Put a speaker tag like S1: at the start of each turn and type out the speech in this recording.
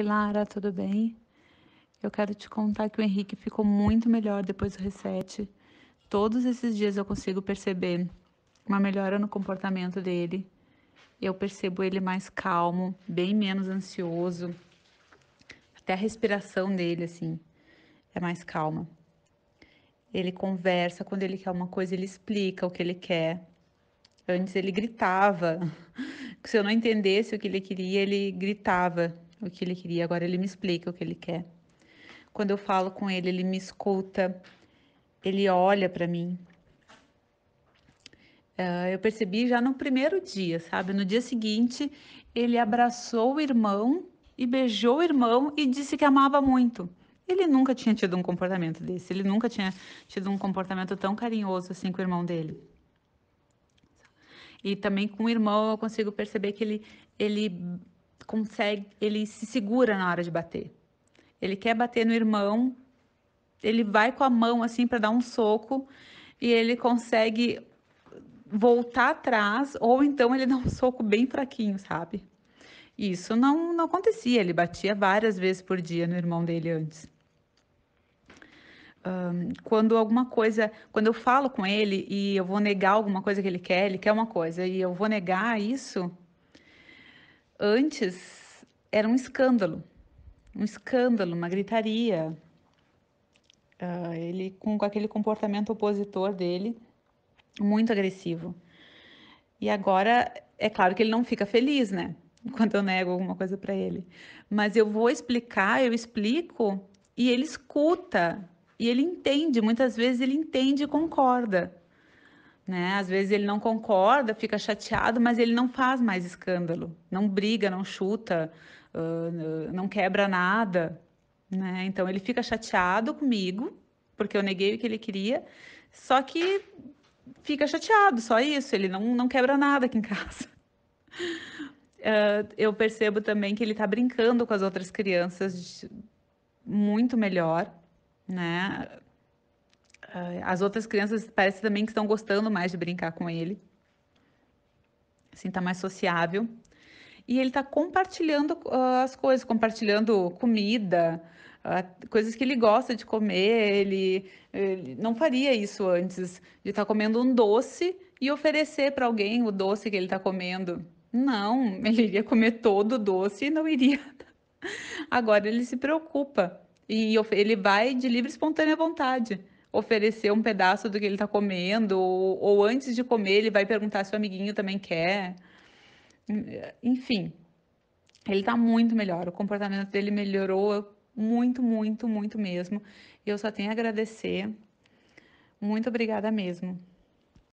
S1: Oi, Lara, tudo bem? Eu quero te contar que o Henrique ficou muito melhor depois do reset. Todos esses dias eu consigo perceber uma melhora no comportamento dele. Eu percebo ele mais calmo, bem menos ansioso. Até a respiração dele, assim, é mais calma. Ele conversa quando ele quer uma coisa, ele explica o que ele quer. Antes ele gritava. Se eu não entendesse o que ele queria, ele gritava o que ele queria, agora ele me explica o que ele quer. Quando eu falo com ele, ele me escuta, ele olha para mim. Ah, eu percebi já no primeiro dia, sabe? No dia seguinte, ele abraçou o irmão e beijou o irmão e disse que amava muito. Ele nunca tinha tido um comportamento desse, ele nunca tinha tido um comportamento tão carinhoso assim com o irmão dele. E também com o irmão eu consigo perceber que ele, ele consegue, ele se segura na hora de bater. Ele quer bater no irmão, ele vai com a mão assim para dar um soco e ele consegue voltar atrás ou então ele dá um soco bem fraquinho, sabe? Isso não, não acontecia, ele batia várias vezes por dia no irmão dele antes. Um, quando alguma coisa, quando eu falo com ele e eu vou negar alguma coisa que ele quer, ele quer uma coisa e eu vou negar isso, Antes era um escândalo, um escândalo, uma gritaria. Uh, ele com aquele comportamento opositor dele, muito agressivo. E agora é claro que ele não fica feliz, né? Quando eu nego alguma coisa para ele, mas eu vou explicar, eu explico e ele escuta e ele entende. Muitas vezes ele entende e concorda né? Às vezes ele não concorda, fica chateado, mas ele não faz mais escândalo, não briga, não chuta, uh, não quebra nada, né? Então ele fica chateado comigo porque eu neguei o que ele queria, só que fica chateado, só isso. Ele não, não quebra nada aqui em casa. Uh, eu percebo também que ele está brincando com as outras crianças de, muito melhor, né? As outras crianças parece também que estão gostando mais de brincar com ele. Assim, tá mais sociável. E ele tá compartilhando uh, as coisas, compartilhando comida, uh, coisas que ele gosta de comer. Ele, ele não faria isso antes de estar tá comendo um doce e oferecer para alguém o doce que ele tá comendo. Não, ele iria comer todo o doce e não iria. Agora ele se preocupa e ele vai de livre e espontânea vontade oferecer um pedaço do que ele está comendo, ou, ou antes de comer, ele vai perguntar se o amiguinho também quer. Enfim, ele está muito melhor. O comportamento dele melhorou muito, muito, muito mesmo. E eu só tenho a agradecer. Muito obrigada mesmo.